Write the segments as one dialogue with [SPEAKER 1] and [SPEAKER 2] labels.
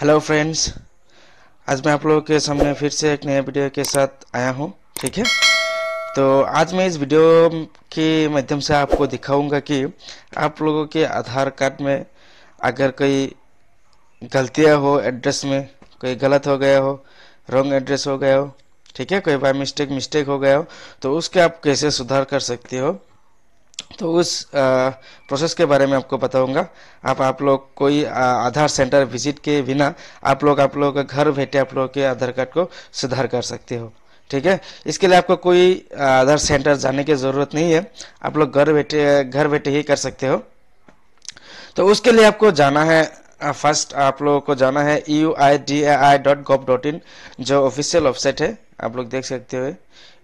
[SPEAKER 1] hello friends आज मैं आप लोगों के सामने फिर से एक नए वीडियो के साथ आया हूँ ठीक है तो आज मैं इस वीडियो के माध्यम से आपको दिखाऊंगा कि आप लोगों के आधार कार्ड में अगर कोई गलतियाँ हो एड्रेस में कोई गलत हो गया हो रॉन्ग एड्रेस हो गया हो ठीक है कोई बाई मिस्टेक मिस्टेक हो गया हो तो उसके आप कैसे सुधार कर सकते हो तो उस प्रोसेस के बारे में आपको बताऊंगा आप आप लोग कोई आधार सेंटर विजिट के बिना आप लोग आप लोग घर बैठे आप लोग के आधार कार्ड को सुधार कर सकते हो ठीक है इसके लिए आपको कोई आधार सेंटर जाने की ज़रूरत नहीं है आप लोग घर बैठे घर बैठे ही कर सकते हो तो उसके लिए आपको जाना है फर्स्ट आप लोगों को जाना है U I D I dot gov dot in जो ऑफिशियल वेबसाइट है आप लोग देख सकते हो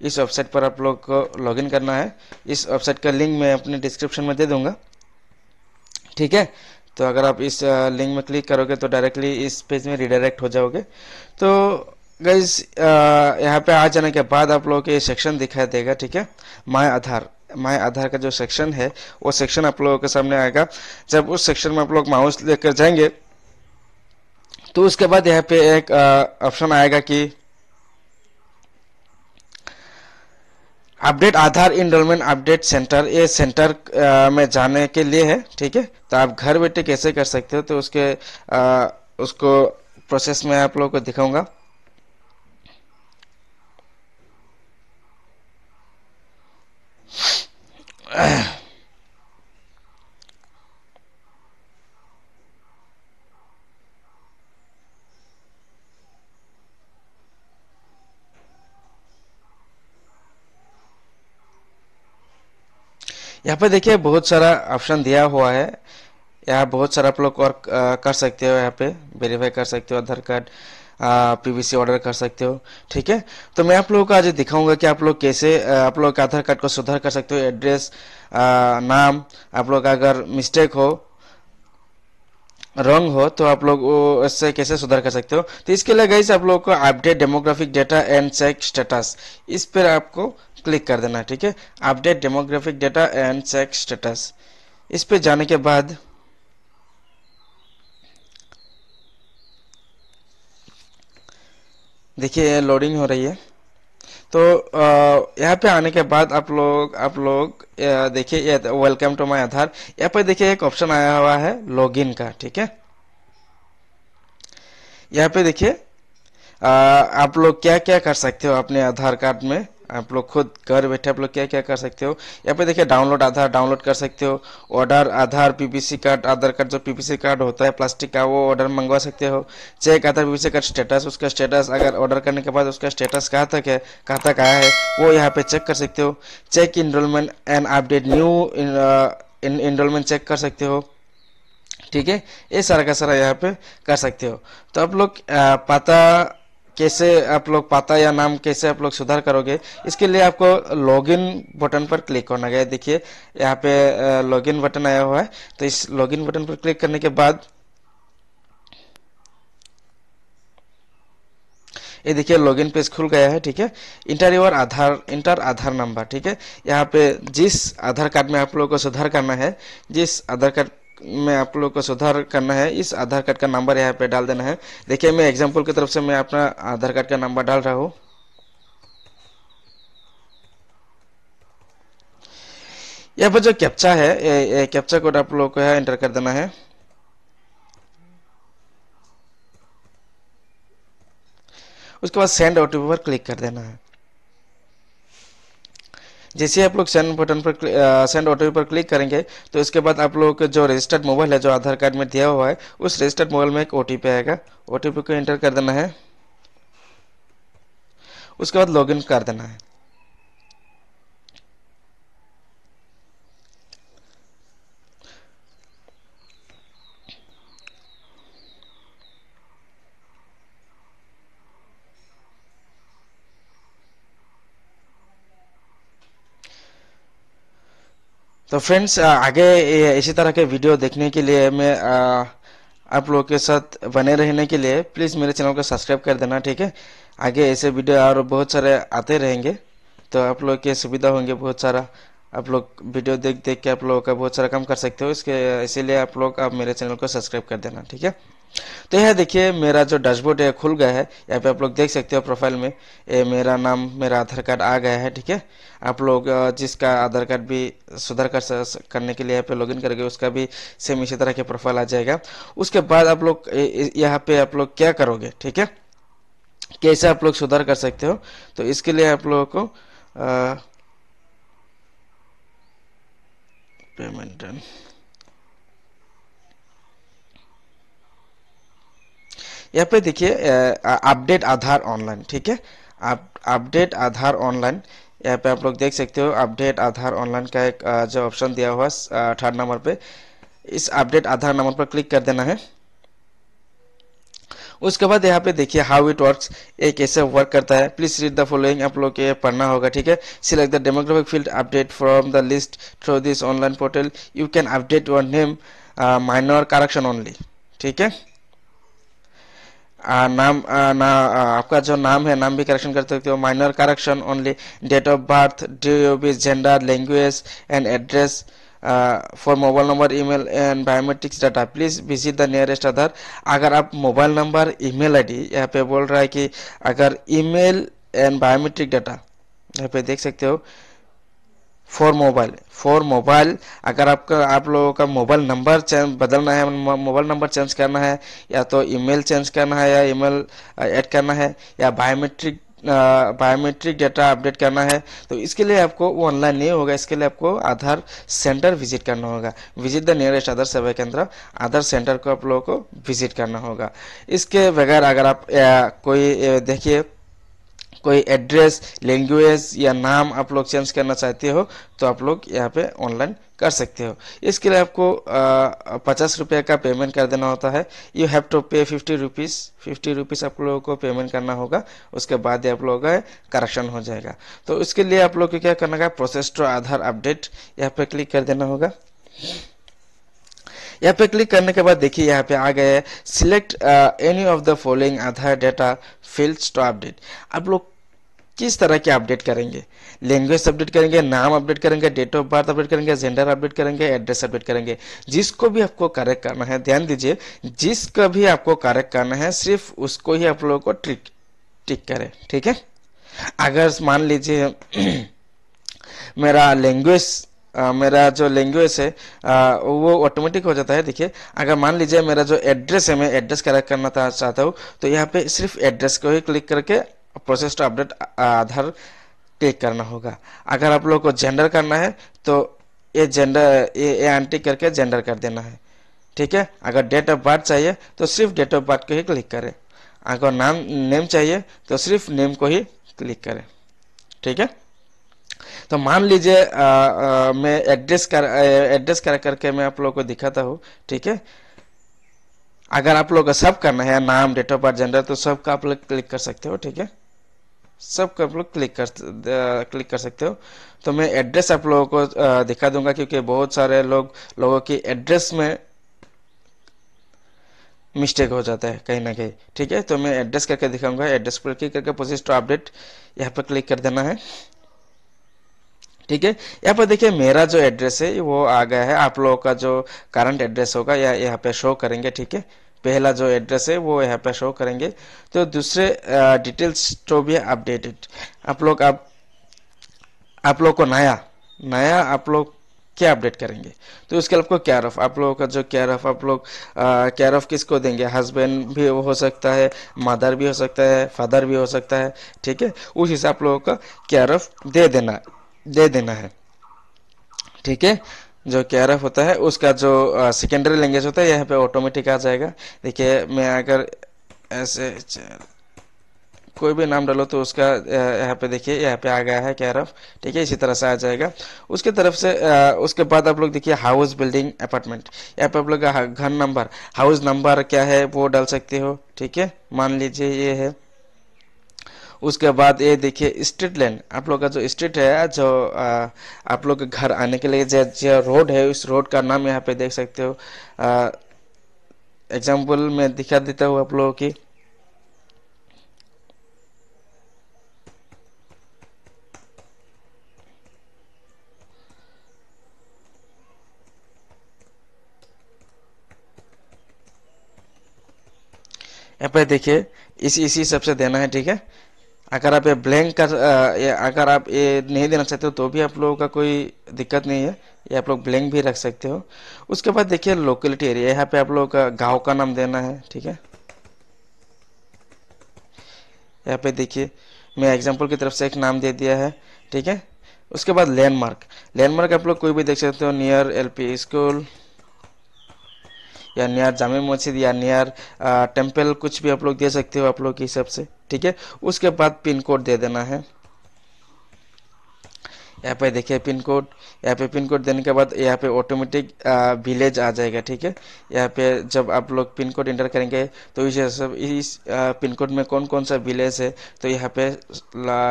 [SPEAKER 1] इस वेबसाइट पर आप लोग को लॉगिन करना है इस वेबसाइट का लिंक मैं अपने डिस्क्रिप्शन में दे दूंगा ठीक है तो अगर आप इस लिंक में क्लिक करोगे तो डायरेक्टली इस पेज में रिडायरेक्ट हो जाओगे तो गईज यहाँ पे आ जाने के बाद आप लोगों के ये सेक्शन दिखाई देगा ठीक है माय आधार माय आधार का जो सेक्शन है वो सेक्शन आप लोगों के सामने आएगा जब उस सेक्शन में आप लोग माउस लेकर जाएंगे तो उसके बाद यहाँ पे एक ऑप्शन आएगा कि update Aadhaar enrolment update centre ये सेंटर में जाने के लिए है ठीक है तो आप घर बैठे कैसे कर सकते हो तो उसके आ, उसको प्रोसेस में आप लोगों को दिखाऊंगा यहाँ पे देखिए बहुत सारा ऑप्शन दिया हुआ है यहाँ बहुत सारा आप लोग और कर सकते हो यहाँ पे वेरीफाई कर सकते हो आधार कार्ड पीवीसी ऑर्डर कर सकते हो ठीक है तो मैं आप लोगों को आज दिखाऊंगा कि आप लोग कैसे आप लोग आधार कार्ड को सुधार कर सकते हो एड्रेस नाम आप लोग का अगर मिस्टेक हो रॉन्ग हो तो आप लोग इससे कैसे सुधार कर सकते हो तो इसके लिए गई आप लोगों को update demographic data and check status इस पर आपको क्लिक कर देना ठीक है update demographic data and check status इस पर जाने के बाद देखिए लोडिंग हो रही है तो यहाँ पे आने के बाद आप लोग आप लोग देखिए वेलकम टू माय आधार यहाँ पे देखिए एक ऑप्शन आया हुआ है लॉगिन का ठीक है यहाँ पे देखिए आप लोग क्या क्या कर सकते हो अपने आधार कार्ड में आप लोग खुद घर बैठे आप लोग क्या क्या कर सकते हो यहाँ पे देखिए डाउनलोड आधार डाउनलोड कर सकते हो order Aadhaar PPC card Aadhaar card जो पीपीसी कार्ड होता है प्लास्टिक का वो ऑर्डर मंगवा सकते हो check Aadhaar PPC card status उसका स्टेटस अगर ऑर्डर करने के बाद उसका स्टेटस कहाँ तक है कहाँ तक आया है वो यहाँ पे चेक कर सकते हो check enrolment and update new enrolment check कर सकते हो ठीक है ये सारा का सारा यहाँ पे कर सकते हो तो आप लोग uh, पता कैसे आप लोग पता या नाम कैसे आप लोग सुधार करोगे इसके लिए आपको लॉगिन बटन पर क्लिक करना गया देखिए यहाँ पे लॉगिन बटन आया हुआ है तो इस लॉगिन बटन पर क्लिक करने के बाद ये देखिए लॉगिन पेज खुल गया है ठीक है enter your Aadhaar enter Aadhaar number ठीक है यहाँ पे जिस आधार कार्ड में आप लोगों को सुधार करना है जिस आधार कार्ड में आप लोग को सुधार करना है इस आधार कार्ड का नंबर यहाँ पे डाल देना है देखिए मैं एग्जाम्पल की तरफ से मैं अपना आधार कार्ड का नंबर डाल रहा हूँ यहाँ पर जो कैप्चा है कैप्चा कोड आप लोग को यहाँ एंटर कर देना है उसके बाद सेंड ओटीपी पर क्लिक कर देना है जैसे आप लोग सेंड बटन पर सेंड ऑटो पर क्लिक करेंगे तो इसके बाद आप लोग जो रजिस्टर्ड मोबाइल है जो आधार कार्ड में दिया हुआ है उस रजिस्टर्ड मोबाइल में एक ओ आएगा ओ को एंटर कर देना है उसके बाद लॉगिन कर देना है तो फ्रेंड्स आगे इसी तरह के वीडियो देखने के लिए मैं आप लोगों के साथ बने रहने के लिए प्लीज़ मेरे चैनल को सब्सक्राइब कर देना ठीक है आगे ऐसे वीडियो और बहुत सारे आते रहेंगे तो आप लोग के सुविधा होंगे बहुत सारा आप लोग वीडियो देख देख के आप लोगों का बहुत सारा काम कर सकते हो इसके इसीलिए आप लोग आप मेरे चैनल को सब्सक्राइब कर देना ठीक है तो यह देखिए मेरा जो डैशबोर्ड है खुल गया है यहाँ पे आप लोग देख सकते हो प्रोफाइल में ये मेरा नाम मेरा आधार कार्ड आ गया है ठीक है आप लोग जिसका आधार कार्ड भी सुधार कर करने के लिए यहाँ पे लॉगिन करके उसका भी सेम इसी तरह के प्रोफाइल आ जाएगा उसके बाद आप लोग यहाँ पे आप लोग क्या करोगे ठीक है कैसे आप लोग सुधार कर सकते हो तो इसके लिए आप लोगों को आ, payment done यहाँ पे देखिए अपडेट आधार ऑनलाइन ठीक है अपडेट आधार ऑनलाइन यहाँ पे आप लोग देख सकते हो अपडेट आधार ऑनलाइन का एक जो ऑप्शन दिया हुआ थर्ड नंबर पे इस अपडेट आधार नंबर पर क्लिक कर देना है उसके बाद यहाँ पे देखिए हाउ इट वर्क ये कैसे वर्क करता है प्लीज रीड द फॉलोइंग आप लोग के पढ़ना होगा ठीक है select the demographic field update from the list through this online portal you can update your name minor correction only ठीक है आ, uh, नाम आ, uh, ना आ, uh, आपका जो नाम है नाम भी करेक्शन कर सकते हो minor correction only date of birth B gender language and address uh, for mobile number email and biometrics data please visit the nearest other अगर आप मोबाइल नंबर आई डी यहाँ पे बोल रहा है कि अगर मेल एंड बायोमेट्रिक डाटा यहाँ पे देख सकते हो फॉर मोबाइल फॉर मोबाइल अगर आपका आप लोगों का मोबाइल नंबर चेंज बदलना है मोबाइल नंबर चेंज करना है या तो ईमेल चेंज करना है या ईमेल ऐड uh, करना है या बायोमेट्रिक बायोमेट्रिक डाटा अपडेट करना है तो इसके लिए आपको वो ऑनलाइन नहीं होगा इसके लिए आपको आधार सेंटर विजिट करना होगा विजिट द नियरेस्ट आधार सेवा केंद्र आधार सेंटर को आप लोगों को विजिट करना होगा इसके बगैर अगर आप कोई देखिए कोई एड्रेस लैंग्वेज या नाम आप लोग चेंज करना चाहते हो तो आप लोग यहाँ पे ऑनलाइन कर सकते हो इसके लिए आपको पचास रुपये का पेमेंट कर देना होता है you have to pay fifty rupees fifty rupees आप लोगों को पेमेंट करना होगा उसके बाद आप लोगों का करेक्शन हो जाएगा तो उसके लिए आप लोग को क्या करना होगा प्रोसेस टू आधार अपडेट यहाँ पर क्लिक कर देना होगा यहाँ पे क्लिक करने के बाद देखिए यहाँ पे आ गए select any of the following Aadhaar data fields to update आप लोग किस तरह के अपडेट करेंगे लैंग्वेज अपडेट करेंगे नाम अपडेट करेंगे डेट ऑफ बर्थ अपडेट करेंगे जेंडर अपडेट करेंगे एड्रेस अपडेट करेंगे जिसको भी आपको करेक्ट करना है ध्यान दीजिए जिसका भी आपको करेक्ट करना है सिर्फ उसको ही आप लोगों को ट्रिक टिक करें ठीक है अगर मान लीजिए मेरा लैंग्वेज मेरा जो लैंग्वेज है आ, वो ऑटोमेटिक हो जाता है देखिए अगर मान लीजिए मेरा जो एड्रेस है मैं एड्रेस करेक्ट करना चाहता हूँ तो यहाँ पे सिर्फ एड्रेस को ही क्लिक करके process to update Aadhaar click करना होगा अगर आप लोगों को जेंडर करना है तो ये जेंडर ये ए एंटी करके जेंडर कर देना है ठीक है अगर डेट ऑफ बर्थ चाहिए तो सिर्फ डेट ऑफ बर्थ को ही क्लिक करें अगर नाम नेम चाहिए तो सिर्फ नेम को ही क्लिक करें ठीक है तो मान लीजिए मैं एड्रेस कर एड्रेस कर करके मैं आप लोगों को दिखाता हूँ ठीक है अगर आप लोगों का सब करना है नाम डेट ऑफ बर्थ जेंडर तो सब का आप लोग क्लिक कर सकते हो ठीक है सब आप लोग क्लिक कर क्लिक कर सकते हो तो मैं एड्रेस आप लोगों को दिखा दूंगा क्योंकि बहुत सारे लोग लोगों की एड्रेस में मिस्टेक हो जाता है कहीं ना कहीं ठीक है तो मैं एड्रेस करके दिखाऊंगा एड्रेस पर क्लिक करके प्रोसेस टू अपडेट यहाँ पर क्लिक कर देना है ठीक है यहाँ पर देखिए मेरा जो एड्रेस है वो आ गया है आप लोगों का जो करंट एड्रेस होगा या यहाँ पे शो करेंगे ठीक है पहला जो एड्रेस है वो यहाँ पे शो करेंगे तो दूसरे डिटेल्स जो भी अपडेटेड आप लोग आप आप लोग को नया नया आप लोग क्या अपडेट करेंगे तो उसके आपको केयर ऑफ आप लोगों का जो केयर ऑफ आप लोग केयर ऑफ किसको देंगे हस्बैंड भी हो सकता है मदर भी हो सकता है फादर भी हो सकता है ठीक है उस हिसाब आप लोगों का केयर ऑफ दे देना दे देना है ठीक है जो एफ होता है उसका जो सेकेंडरी लैंग्वेज होता है यहाँ पे ऑटोमेटिक आ जाएगा देखिए मैं अगर ऐसे कोई भी नाम डालो तो उसका यहाँ पे देखिए यहाँ पे आ गया है एफ ठीक है इसी तरह से आ जाएगा उसके तरफ से उसके बाद आप लोग देखिए हाउस बिल्डिंग अपार्टमेंट यहाँ पे आप लोग हाँ, घर नंबर हाउस नंबर क्या है वो डाल सकते हो ठीक है मान लीजिए ये है उसके बाद ये देखिए स्ट्रीट लाइन आप लोग का जो स्ट्रीट है जो आ, आप लोग के घर आने के लिए जो, जो रोड है उस रोड का नाम यहाँ पे देख सकते हो एग्जाम्पल में दिखा देता हूँ आप लोगों की यहाँ पर देखिए इसी इसी सबसे देना है ठीक है अगर आप ये ब्लैंक कर अगर आप ये नहीं देना चाहते हो तो भी आप लोगों का कोई दिक्कत नहीं है ये आप लोग ब्लैंक भी रख सकते हो उसके बाद देखिए लोकेलिटी एरिया यहाँ पे आप लोगों का गांव का नाम देना है ठीक है यहाँ पे देखिए मैं एग्जाम्पल की तरफ से एक नाम दे दिया है ठीक है उसके बाद लैंडमार्क लैंडमार्क आप लोग कोई भी देख सकते हो नियर एल स्कूल या नियर जामे मस्जिद या नियर टेम्पल कुछ भी आप लोग दे सकते हो आप लोग के हिसाब से ठीक है उसके बाद पिन कोड दे देना है यहाँ पे देखिए पिन कोड यहाँ पे पिन कोड देने के बाद यहाँ पे ऑटोमेटिक विलेज आ जाएगा ठीक है यहाँ पे जब आप लोग पिन कोड इंटर करेंगे तो इस सब इस पिन कोड में कौन कौन सा विलेज है तो यहाँ पे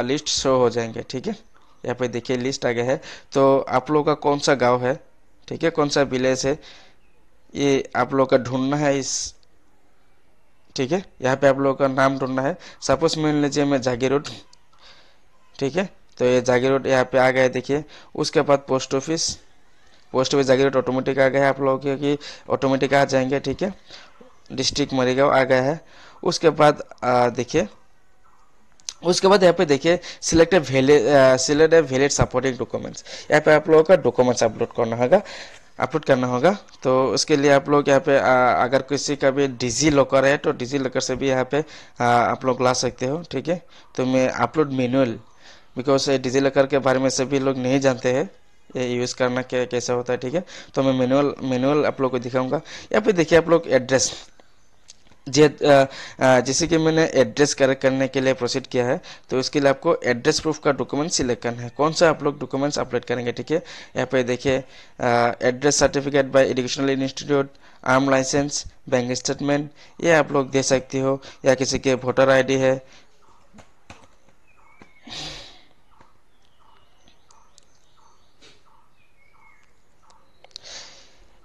[SPEAKER 1] लिस्ट शो हो जाएंगे ठीक है यहाँ पे देखिए लिस्ट आ गया है तो आप लोगों का कौन सा गाँव है ठीक है कौन सा विलेज है ये आप लोग का ढूंढना है इस ठीक है यहाँ पे आप लोगों का नाम ढूंढना है सपोज मान लीजिए मैं जागी रोड ठीक है तो ये जागी रोड यहाँ पे आ गए देखिए उसके बाद post office post office Jagir road automatic आ गया है आप लोगों के ऑटोमेटिक आ जाएंगे ठीक है डिस्ट्रिक्ट मरीगांव आ गया है उसके बाद देखिए उसके बाद यहाँ पे देखिए select valid select valid supporting documents यहाँ पे आप लोगों का डॉक्यूमेंट्स अपलोड करना होगा अपलोड करना होगा तो उसके लिए आप लोग यहाँ पे आ, अगर किसी का भी डिजी लॉकर है तो डिजी लॉकर से भी यहाँ पे आ, आप लोग ला सकते हो ठीक है तो मैं upload manual because DigiLocker के बारे में सभी लोग नहीं जानते हैं ये यूज़ करना क्या कैसा होता है ठीक है तो मैं मेनुअल मेनुअल आप लोग को दिखाऊंगा यहाँ पे देखिए आप लोग एड्रेस जैसे कि मैंने एड्रेस करेक्ट करने के लिए प्रोसीड किया है तो इसके लिए आपको एड्रेस प्रूफ का डॉक्यूमेंट सिलेक्ट करना है कौन सा आप लोग डॉक्यूमेंट्स अपलोड करेंगे ठीक है यहाँ पे देखिए address certificate by educational institute arm licence bank statement ये आप लोग दे सकते हो या किसी के वोटर आईडी है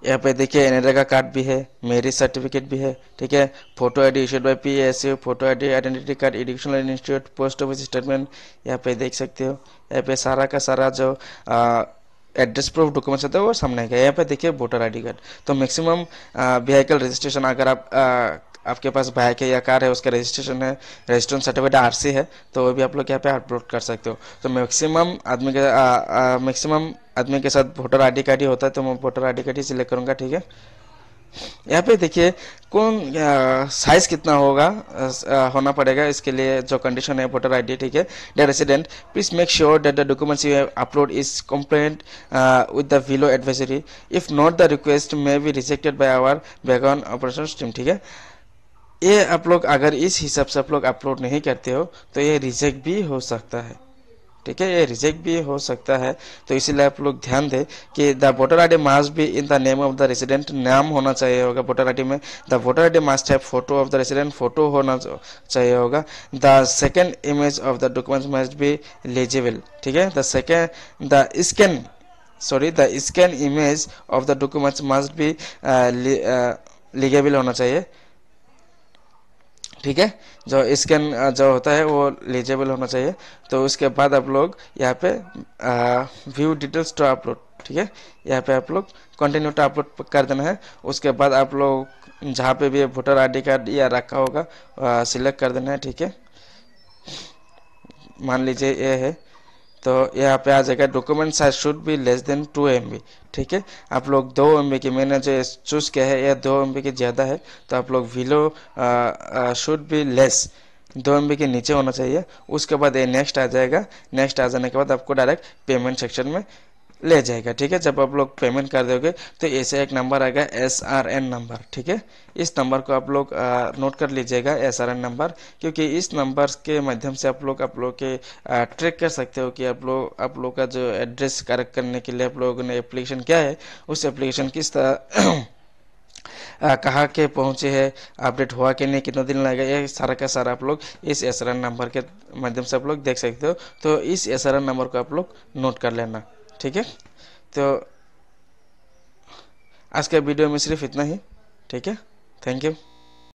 [SPEAKER 1] यहाँ पे देखिए एनएडा का कार्ड भी है मेरिज सर्टिफिकेट भी है ठीक है photo ID D by P S U photo ID identity card educational institute post office statement यहाँ पे देख सकते हो यहाँ पे सारा का सारा जो आ, एड्रेस प्रूफ डॉक्यूमेंट्स होता है तो वो सामने आएगा यहाँ पे देखिए वोटर आईडी कार्ड तो मैक्सिमम व्हीकल रजिस्ट्रेशन अगर आप आ, आपके पास बाइक है या कार है उसका रजिस्ट्रेशन है रजिस्ट्रेशन सर्टिफिकेट आरसी है तो वो भी आप लोग यहाँ पे अपलोड कर सकते हो तो मैक्सिमम आदमी के मैक्सिमम आदमी के साथ वोटर आई कार्ड ही होता है तो मैं वोटर आई कार्ड ही सिलेक्ट करूँगा ठीक है यहाँ पे देखिए कौन साइज कितना होगा आ, होना पड़ेगा इसके लिए जो कंडीशन है वोटर आईडी ठीक है dear resident please make sure that the documents you have upload is compliant with the below advisory if not the request may be rejected by our background operation team ठीक है ये आप लोग अगर इस हिसाब से आप लोग अपलोड नहीं करते हो तो ये रिजेक्ट भी हो सकता है ठीक है ये रिजेक्ट भी हो सकता है तो इसीलिए आप लोग ध्यान दें कि the voter I D must be in the name of the resident नाम होना चाहिए होगा वोटर आई डी में the voter I D must have photo of the resident फोटो होना चाहिए होगा the second image of the documents must be legible ठीक है the second the scan sorry the scan image of the documents must be legible होना चाहिए ठीक है जो स्कैन जो होता है वो लेजेबल होना चाहिए तो उसके बाद आप लोग यहाँ पे व्यू डिटेल्स टू अपलोड ठीक है यहाँ पे आप लोग कंटिन्यू टू अपलोड कर देना है उसके बाद आप लोग जहाँ पे भी वोटर आईडी कार्ड या रखा होगा सिलेक्ट कर देना है ठीक है मान लीजिए ये है तो यहाँ पे आ जाएगा document size should be less than two M ठीक है आप लोग दो एम की मैंने जो चूज़ किया है यह दो एम की ज़्यादा है तो आप लोग विलो शुड बी लेस दो एम के नीचे होना चाहिए उसके बाद ये नेक्स्ट आ जाएगा नेक्स्ट आ जाने के बाद आपको डायरेक्ट पेमेंट सेक्शन में ले जाएगा ठीक है जब आप लोग पेमेंट कर दोगे तो ऐसे एक नंबर आएगा एस आर एन नंबर ठीक है इस नंबर को आप लोग नोट कर लीजिएगा एस आर एन नंबर क्योंकि इस नंबर के माध्यम से आप लोग आप लोग के ट्रैक कर सकते हो कि आप लोग आप लोग का जो एड्रेस करेक्ट करने के लिए आप लोगों ने एप्लीकेशन क्या है उस एप्लीकेशन किस तरह कहाँ के पहुँचे है अपडेट हुआ कि नहीं कितना दिन लगेगा ये सारा का सारा आप लोग इस एस नंबर के माध्यम से आप लोग देख सकते हो तो इस एस नंबर को आप लोग नोट कर लेना ठीक है तो आज के वीडियो में सिर्फ इतना ही ठीक है थैंक यू